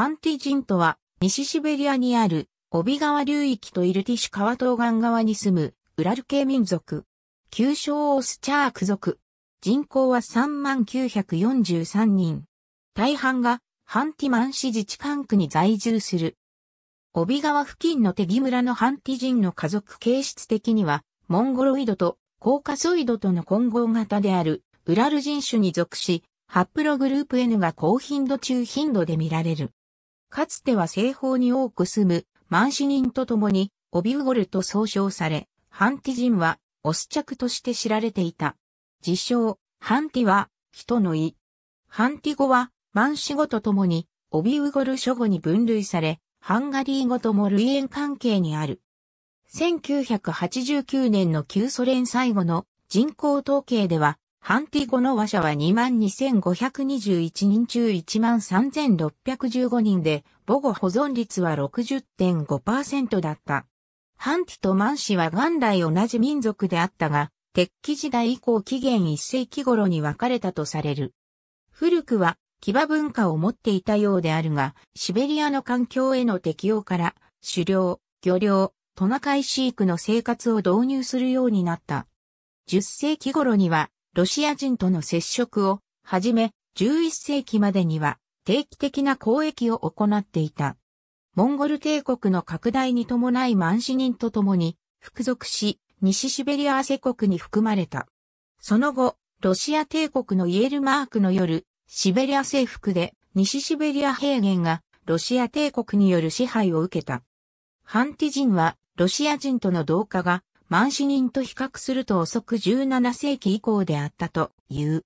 ハンティジンとは、西シベリアにある、帯川流域とイルティシュ川東岸側に住む、ウラル系民族。旧称オスチャーク族。人口は3943人。大半が、ハンティマン市自治管区に在住する。帯川付近のテ木村のハンティ人の家族形質的には、モンゴロイドとコーカソイドとの混合型である、ウラル人種に属し、ハップログループ N が高頻度中頻度で見られる。かつては西方に多く住む満死人と共にオビウゴルと総称され、ハンティ人はオス着として知られていた。自称、ハンティは人の意。ハンティ語は満死語と共にオビウゴル諸語に分類され、ハンガリー語とも類縁関係にある。1989年の旧ソ連最後の人口統計ではハンティ語の話者は22,521人中13,615人で、母語保存率は60.5%だった。ハンティとマン氏は元来同じ民族であったが、鉄器時代以降紀元1世紀頃に分かれたとされる。古くは、騎馬文化を持っていたようであるが、シベリアの環境への適応から、狩猟、漁猟、トナカイ飼育の生活を導入するようになった。10世紀頃には、ロシア人との接触を、はじめ、11世紀までには定期的な交易を行っていた。モンゴル帝国の拡大に伴い満死人と共に、服属し、西シベリア汗国に含まれた。その後、ロシア帝国のイエルマークの夜、シベリア征服で、西シベリア平原が、ロシア帝国による支配を受けた。ハンティ人は、ロシア人との同化が、万死人と比較すると遅く17世紀以降であったという。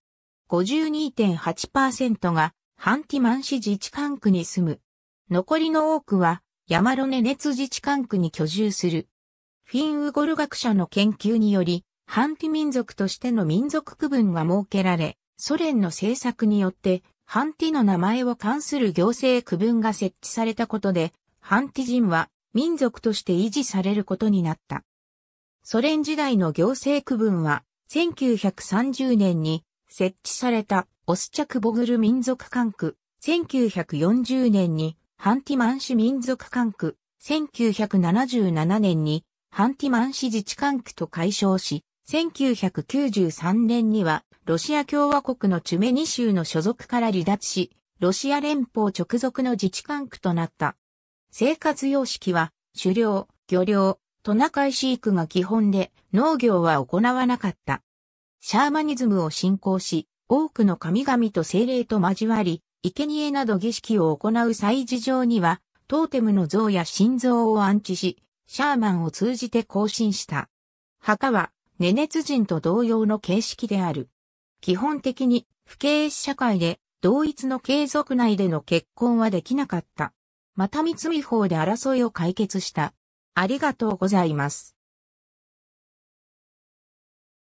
52.8%がハンティマン市自治管区に住む。残りの多くはヤマロネ熱自治管区に居住する。フィンウゴル学者の研究により、ハンティ民族としての民族区分が設けられ、ソ連の政策によって、ハンティの名前を関する行政区分が設置されたことで、ハンティ人は民族として維持されることになった。ソ連時代の行政区分は、1930年に設置されたオスチャクボグル民族管区、1940年にハンティマン市民族管区、1977年にハンティマン市自治管区と解消し、1993年にはロシア共和国のチュメニ州の所属から離脱し、ロシア連邦直属の自治管区となった。生活様式は、狩猟、漁猟、トナカイ飼育が基本で農業は行わなかった。シャーマニズムを信仰し、多くの神々と精霊と交わり、生贄など儀式を行う祭事上には、トーテムの像や心臓を安置し、シャーマンを通じて行進した。墓は、ネネツ人と同様の形式である。基本的に、不敬社会で、同一の継続内での結婚はできなかった。また三法で争いを解決した。ありがとうございます。